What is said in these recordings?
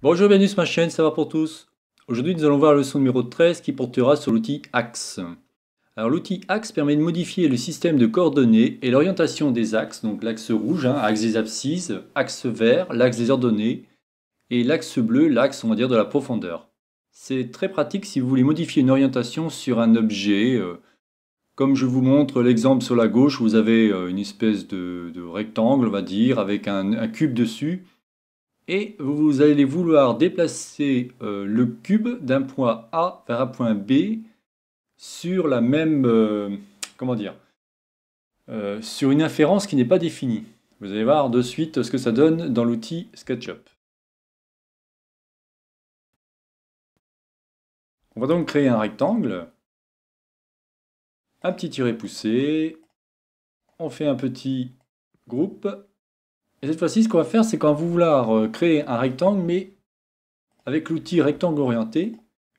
Bonjour, bienvenue sur ma chaîne, ça va pour tous Aujourd'hui, nous allons voir la leçon numéro 13 qui portera sur l'outil AXE. Alors l'outil AXE permet de modifier le système de coordonnées et l'orientation des axes, donc l'axe rouge, hein, axe des abscisses, axe vert, l'axe des ordonnées, et l'axe bleu, l'axe on va dire de la profondeur. C'est très pratique si vous voulez modifier une orientation sur un objet. Euh, comme je vous montre l'exemple sur la gauche, vous avez euh, une espèce de, rectangle, on va dire, avec un cube dessus et vous allez vouloir déplacer euh, le cube d'un point A vers un point B sur la même, euh, comment dire, euh, sur une inférence qui n'est pas définie. Vous allez voir de suite ce que ça donne dans l'outil SketchUp. On va donc créer un rectangle, un petit tiré poussé, on fait un petit groupe, et cette fois-ci, ce qu'on va faire, c'est quand vous vouloir euh, créer un rectangle, mais avec l'outil rectangle orienté,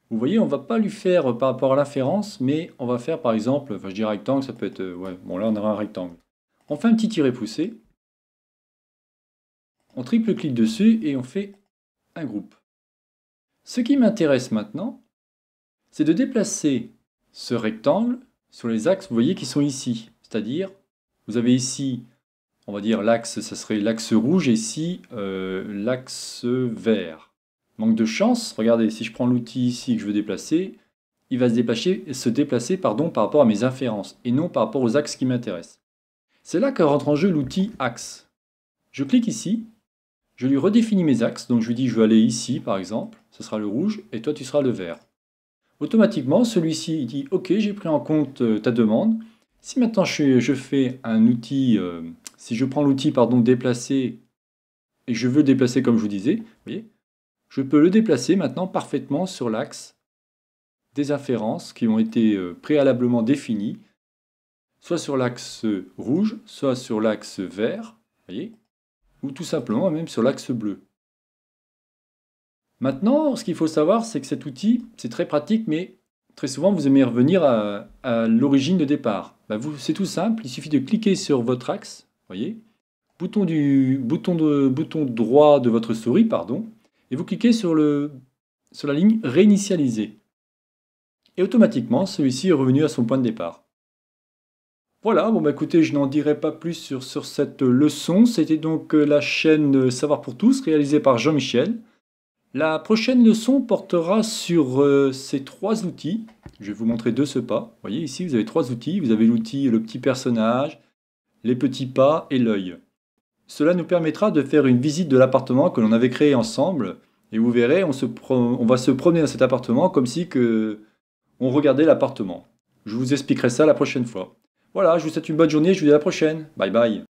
vous voyez, on ne va pas lui faire euh, par rapport à l'inférence, mais on va faire par exemple, enfin je dis rectangle, ça peut être, euh, ouais, bon là on aura un rectangle. On fait un petit tiré poussé, on triple-clique dessus et on fait un groupe. Ce qui m'intéresse maintenant, c'est de déplacer ce rectangle sur les axes, vous voyez, qui sont ici. C'est-à-dire, vous avez ici on va dire l'axe, ça serait l'axe rouge et ici euh, l'axe vert. Manque de chance, regardez, si je prends l'outil ici que je veux déplacer, il va se déplacer, se déplacer pardon, par rapport à mes inférences et non par rapport aux axes qui m'intéressent. C'est là que rentre en jeu l'outil axe. Je clique ici, je lui redéfinis mes axes, donc je lui dis je vais aller ici par exemple, ce sera le rouge et toi tu seras le vert. Automatiquement, celui-ci dit ok j'ai pris en compte euh, ta demande, si maintenant je, fais un outil, euh, si je prends l'outil pardon déplacer et je veux déplacer comme je vous disais, je peux le déplacer maintenant parfaitement sur l'axe des inférences qui ont été euh, préalablement définies, soit sur l'axe rouge, soit sur l'axe vert, voyez, ou tout simplement même sur l'axe bleu. Maintenant, ce qu'il faut savoir, c'est que cet outil, c'est très pratique, mais très souvent, vous aimez revenir à, l'origine de départ. Bah, c'est tout simple, il suffit de cliquer sur votre axe, voyez bouton, du, bouton, de, bouton droit de votre souris, pardon, et vous cliquez sur, le, sur la ligne Réinitialiser. Et automatiquement, celui-ci est revenu à son point de départ. Voilà, bon bah, écoutez, je n'en dirai pas plus sur, cette leçon. C'était donc euh, la chaîne euh, Savoir pour tous, réalisée par Jean-Michel. La prochaine leçon portera sur euh, ces trois outils. Je vais vous montrer deux ce pas. Vous voyez ici, vous avez trois outils. Vous avez l'outil, le petit personnage, les petits pas et l'œil. Cela nous permettra de faire une visite de l'appartement que l'on avait créé ensemble, et vous verrez, on, va se promener dans cet appartement comme si que on regardait l'appartement. Je vous expliquerai ça la prochaine fois. Voilà, je vous souhaite une bonne journée, je vous dis à la prochaine. Bye bye.